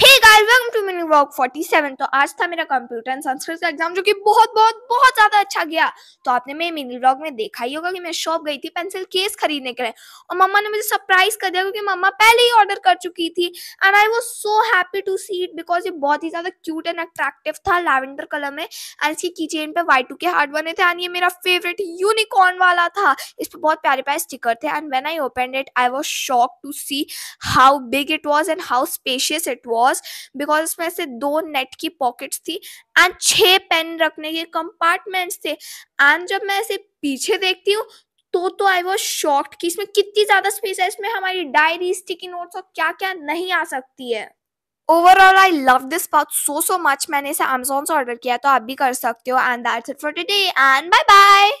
hey guys welcome to mini vlog 47 तो आज था मेरा कंप्यूटर एंड संस्कृत का एग्जाम जो कि बहुत बहुत बहुत ज्यादा अच्छा गया तो आपने मेरे मिनी व्लॉग में देखा ही होगा कि मैं शॉप गई थी पेंसिल केस खरीदने के लिए और मम्मा ने मुझे सरप्राइज कर दिया क्योंकि मम्मा पहले ही ऑर्डर कर चुकी थी and I was so happy to see it because ये बहुत ही ज्यादा क्यूट एंड अट्रैक्टिव था लैवेंडर कलर में एंड इसकी की चेन पे टू के हार्ट बने थे एंड ये मेरा फेवरेट यूनिकॉर्न वाला था इस पर बहुत प्यारे प्यारे स्टिकर थे and when I open it I was shock to see how big it was and how spacious it was because because उसमें से दो नेट की पॉकेट्स थी एंड छह पेन रखने के कंपार्टमेंट्स थे एंड जब मैं ऐसे पीछे देखती हूँ तो तो आई वॉज शॉक्ड कि इसमें कितनी ज़्यादा स्पेस है इसमें हमारी डायरी स्टिकी नोट्स और क्या क्या नहीं आ सकती है overall I love this pouch so so much मैंने इसे अमेजोन से ऑर्डर किया तो आप भी कर सकते हो and that's it for today and bye bye